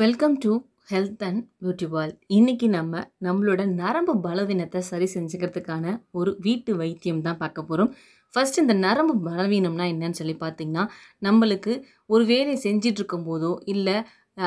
welcome to health and beauty வால் இன்றைக்கி நம்ம நம்மளோட நரம்பு பலவீனத்தை சரி செஞ்சுக்கிறதுக்கான ஒரு வீட்டு வைத்தியம் தான் பார்க்க போகிறோம் ஃபஸ்ட் இந்த நரம்பு பலவீனம்னா என்னன்னு சொல்லி பார்த்தீங்கன்னா நம்மளுக்கு ஒரு வேலை செஞ்சிட்ருக்கும் போதோ இல்லை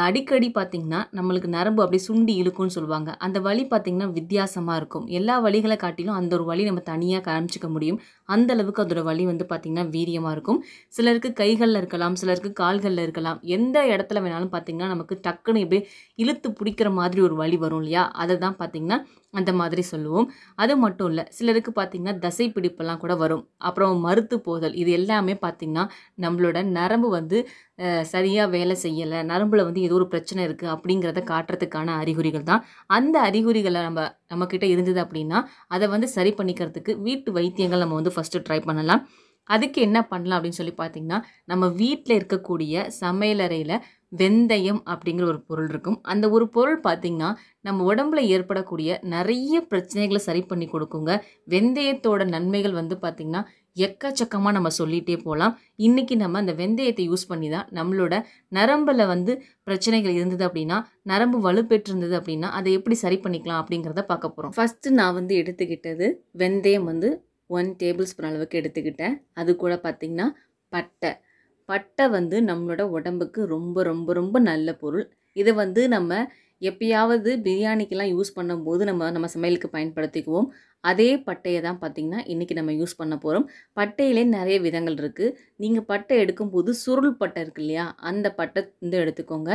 அடிக்கடி பார்த்திங்கன்னா நம்மளுக்கு நரம்பு அப்படியே சுண்டி இழுக்கும்னு சொல்லுவாங்க அந்த வழி பார்த்திங்கன்னா வித்தியாசமாக இருக்கும் எல்லா வழிகளை காட்டிலும் அந்த ஒரு வழி நம்ம தனியாக காமிச்சிக்க முடியும் அந்த அளவுக்கு அதோட வழி வந்து பார்த்திங்கன்னா வீரியமாக இருக்கும் சிலருக்கு கைகளில் இருக்கலாம் சிலருக்கு கால்களில் இருக்கலாம் எந்த இடத்துல வேணாலும் பார்த்திங்கன்னா நமக்கு டக்குன்னு இப்படி இழுத்து பிடிக்கிற மாதிரி ஒரு வழி வரும் இல்லையா அதை தான் பார்த்திங்கன்னா அந்த மாதிரி சொல்லுவோம் அது மட்டும் இல்லை சிலருக்கு பார்த்திங்கன்னா தசை பிடிப்பெல்லாம் கூட வரும் அப்புறம் மறுத்து போதல் இது எல்லாமே பார்த்திங்கன்னா நம்மளோட நரம்பு வந்து சரியாக வேலை செய்யலை நரம்பில் வந்து ஏதோ ஒரு பிரச்சனை இருக்குது அப்படிங்கிறத காட்டுறதுக்கான அறிகுறிகள் தான் அந்த அறிகுறிகளை நம்ம நம்மக்கிட்ட இருந்தது அப்படின்னா அதை வந்து சரி பண்ணிக்கிறதுக்கு வீட்டு வைத்தியங்கள் நம்ம வந்து ஃபஸ்ட்டு ட்ரை பண்ணலாம் அதுக்கு என்ன பண்ணலாம் அப்படின்னு சொல்லி பார்த்தீங்கன்னா நம்ம வீட்டில் இருக்கக்கூடிய சமையலறையில் வெந்தயம் அப்படிங்கிற ஒரு பொருள் இருக்கும் அந்த ஒரு பொருள் பார்த்திங்கன்னா நம்ம உடம்புல ஏற்படக்கூடிய நிறைய பிரச்சனைகளை சரி பண்ணி கொடுக்குங்க வெந்தயத்தோட நன்மைகள் வந்து பார்த்திங்கன்னா எக்கச்சக்கமாக நம்ம சொல்லிகிட்டே போகலாம் இன்றைக்கி நம்ம அந்த வெந்தயத்தை யூஸ் பண்ணி தான் நம்மளோட நரம்பில் வந்து பிரச்சனைகள் இருந்தது அப்படின்னா நரம்பு வலுப்பெற்றிருந்தது அப்படின்னா அதை எப்படி சரி பண்ணிக்கலாம் அப்படிங்கிறத பார்க்க போகிறோம் ஃபஸ்ட்டு நான் வந்து எடுத்துக்கிட்டது வெந்தயம் வந்து ஒன் டேபிள் ஸ்பூன் அளவுக்கு எடுத்துக்கிட்டேன் அது கூட பார்த்திங்கன்னா பட்டை பட்டை வந்து நம்மளோட உடம்புக்கு ரொம்ப ரொம்ப ரொம்ப நல்ல பொருள் இதை வந்து நம்ம எப்பயாவது பிரியாணிக்கெல்லாம் யூஸ் பண்ணும்போது நம்ம நம்ம சமையலுக்கு பயன்படுத்திக்குவோம் அதே பட்டையை தான் பார்த்திங்கன்னா இன்றைக்கி நம்ம யூஸ் பண்ண போகிறோம் பட்டையிலே நிறைய விதங்கள் இருக்குது நீங்கள் பட்டை எடுக்கும்போது சுருள் பட்டை இருக்கு இல்லையா அந்த பட்டை வந்து எடுத்துக்கோங்க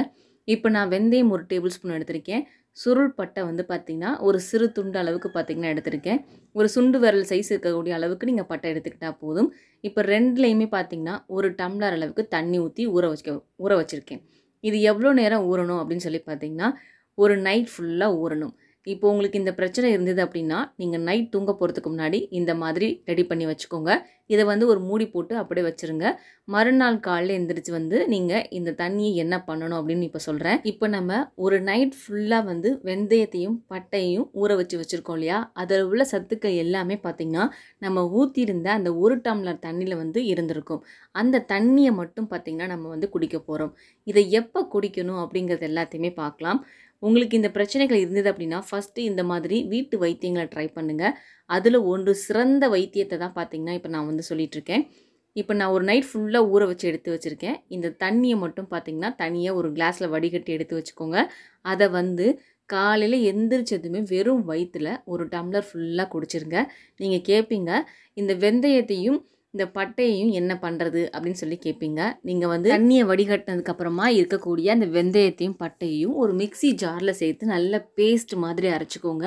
இப்போ நான் வெந்தயம் ஒரு டேபிள் ஸ்பூன் எடுத்திருக்கேன் சுருள் பட்டை வந்து பார்த்திங்கன்னா ஒரு சிறு துண்டு அளவுக்கு பார்த்திங்கன்னா எடுத்திருக்கேன் ஒரு சுண்டு விரல் சைஸ் இருக்கக்கூடிய அளவுக்கு நீங்கள் பட்டை எடுத்துக்கிட்டால் போதும் இப்போ ரெண்டுலேயுமே பார்த்திங்கன்னா ஒரு டம்ளர் அளவுக்கு தண்ணி ஊற்றி ஊற வச்சுக்க ஊற வச்சுருக்கேன் இது எவ்வளோ நேரம் ஊறணும் அப்படின்னு சொல்லி பார்த்திங்கன்னா ஒரு நைட் ஃபுல்லாக ஊறணும் இப்போ உங்களுக்கு இந்த பிரச்சனை இருந்தது அப்படின்னா நீங்கள் நைட் தூங்க போகிறதுக்கு முன்னாடி இந்த மாதிரி ரெடி பண்ணி வச்சுக்கோங்க இதை வந்து ஒரு மூடி போட்டு அப்படியே வச்சுருங்க மறுநாள் காலையில் எழுந்திரிச்சு வந்து நீங்கள் இந்த தண்ணியை என்ன பண்ணணும் அப்படின்னு இப்போ சொல்கிறேன் இப்போ நம்ம ஒரு நைட் ஃபுல்லாக வந்து வெந்தயத்தையும் பட்டையையும் ஊற வச்சு வச்சுருக்கோம் இல்லையா அதில் உள்ள சத்துக்கள் எல்லாமே பார்த்திங்கன்னா நம்ம ஊற்றியிருந்த அந்த ஒரு டம்ளர் தண்ணியில் வந்து இருந்திருக்கும் அந்த தண்ணியை மட்டும் பார்த்திங்கன்னா நம்ம வந்து குடிக்க போகிறோம் இதை எப்போ குடிக்கணும் அப்படிங்கிறது எல்லாத்தையுமே பார்க்கலாம் உங்களுக்கு இந்த பிரச்சனைகள் இருந்தது அப்படின்னா ஃபஸ்ட்டு இந்த மாதிரி வீட்டு வைத்தியங்களை ட்ரை பண்ணுங்கள் அதில் ஒன்று சிறந்த வைத்தியத்தை தான் பார்த்தீங்கன்னா இப்போ நான் வந்து சொல்லிகிட்ருக்கேன் இப்போ நான் ஒரு நைட் ஃபுல்லாக ஊற வச்சு எடுத்து வச்சுருக்கேன் இந்த தண்ணியை மட்டும் பார்த்திங்கன்னா தனியாக ஒரு கிளாஸில் வடிகட்டி எடுத்து வச்சுக்கோங்க அதை வந்து காலையில் எந்திரிச்சதுமே வெறும் வயிற்றில் ஒரு டம்ளர் ஃபுல்லாக குடிச்சிருங்க நீங்கள் கேட்பீங்க இந்த வெந்தயத்தையும் இந்த பட்டையையும் என்ன பண்ணுறது அப்படின்னு சொல்லி கேட்பீங்க நீங்கள் வந்து தண்ணியை வடிகட்டினதுக்கப்புறமா இருக்கக்கூடிய அந்த வெந்தயத்தையும் பட்டையையும் ஒரு மிக்சி ஜாரில் சேர்த்து நல்ல பேஸ்ட் மாதிரி அரைச்சிக்கோங்க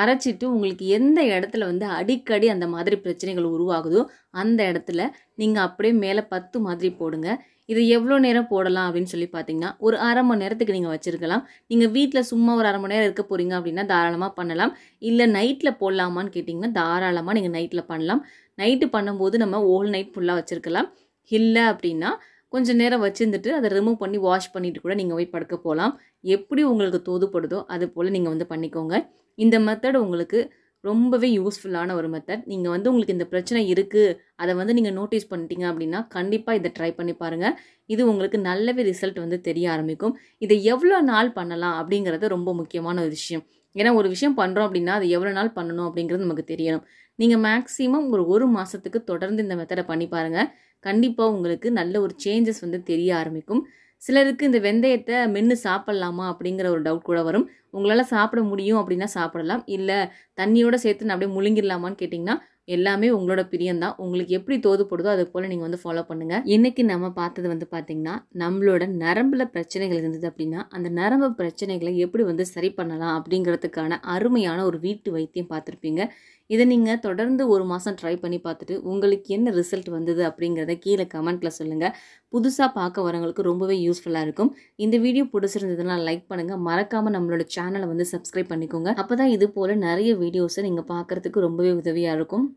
அரைச்சிட்டு உங்களுக்கு எந்த இடத்துல வந்து அடிக்கடி அந்த மாதிரி பிரச்சனைகள் உருவாகுதோ அந்த இடத்துல நீங்கள் அப்படியே மேலே பத்து மாதிரி போடுங்க இது எவ்வளோ நேரம் போடலாம் அப்படின்னு சொல்லி பார்த்தீங்கன்னா ஒரு அரை மணி நேரத்துக்கு நீங்கள் வச்சுருக்கலாம் நீங்கள் வீட்டில் சும்மா ஒரு அரை மணி நேரம் இருக்க போகிறீங்க அப்படின்னா தாராளமாக பண்ணலாம் இல்லை நைட்டில் போடலாமான்னு கேட்டிங்கன்னா தாராளமாக நீங்கள் நைட்டில் பண்ணலாம் நைட்டு பண்ணும்போது நம்ம ஓல் நைட் ஃபுல்லாக வச்சுருக்கலாம் இல்லை அப்படின்னா கொஞ்சம் நேரம் வச்சுருந்துட்டு அதை ரிமூவ் பண்ணி வாஷ் பண்ணிவிட்டு கூட நீங்கள் போய் படுக்க போகலாம் எப்படி உங்களுக்கு தோதுப்படுதோ அது போல் நீங்கள் வந்து பண்ணிக்கோங்க இந்த மெத்தட் உங்களுக்கு ரொம்பவே யூஸ்ஃபுல்லான ஒரு மெத்தட் நீங்கள் வந்து உங்களுக்கு இந்த பிரச்சனை இருக்குது அதை வந்து நீங்கள் நோட்டீஸ் பண்ணிட்டீங்க அப்படின்னா கண்டிப்பாக இதை ட்ரை பண்ணி பாருங்கள் இது உங்களுக்கு நல்லவே ரிசல்ட் வந்து தெரிய ஆரம்பிக்கும் இதை எவ்வளோ நாள் பண்ணலாம் அப்படிங்கிறது ரொம்ப முக்கியமான ஒரு விஷயம் ஏன்னா ஒரு விஷயம் பண்ணுறோம் அப்படின்னா அது எவ்வளோ நாள் பண்ணணும் அப்படிங்கிறது நமக்கு தெரியணும் நீங்கள் மேக்ஸிமம் ஒரு ஒரு மாதத்துக்கு தொடர்ந்து இந்த மெத்தடை பண்ணி பாருங்கள் கண்டிப்பாக உங்களுக்கு நல்ல ஒரு சேஞ்சஸ் வந்து தெரிய ஆரம்பிக்கும் சிலருக்கு இந்த வெந்தயத்தை மென்று சாப்பிட்லாமா அப்படிங்கிற ஒரு டவுட் கூட வரும் உங்களால் சாப்பிட முடியும் அப்படின்னா சாப்பிடலாம் இல்லை தண்ணியோட சேர்த்து நான் அப்படியே முழுங்கிடலாமான்னு கேட்டிங்கன்னா எல்லாமே உங்களோட தான் உங்களுக்கு எப்படி தோதுப்படுதோ அது போல் நீங்கள் வந்து ஃபாலோ பண்ணுங்கள் இன்றைக்கி நம்ம பார்த்தது வந்து பார்த்திங்கன்னா நம்மளோட நரம்பில் பிரச்சனைகள் இருந்தது அப்படின்னா அந்த நரம்பு பிரச்சனைகளை எப்படி வந்து சரி பண்ணலாம் அப்படிங்கிறதுக்கான அருமையான ஒரு வீட்டு வைத்தியம் பார்த்துருப்பீங்க இதை நீங்கள் தொடர்ந்து ஒரு மாதம் ட்ரை பண்ணி பார்த்துட்டு உங்களுக்கு என்ன ரிசல்ட் வந்தது அப்படிங்கிறத கீழே கமெண்டில் சொல்லுங்கள் புதுசாக பார்க்க வரவங்களுக்கு ரொம்பவே யூஸ்ஃபுல்லாக இருக்கும் இந்த வீடியோ பிடிச்சிருந்ததுனால் லைக் பண்ணுங்கள் மறக்காமல் நம்மளோட சேனல் சேனலை வந்து சப்ஸ்கிரைப் பண்ணிக்கோங்க அப்போ தான் இது போல் நிறைய வீடியோஸை நீங்கள் பார்க்குறதுக்கு ரொம்பவே உதவியாக இருக்கும்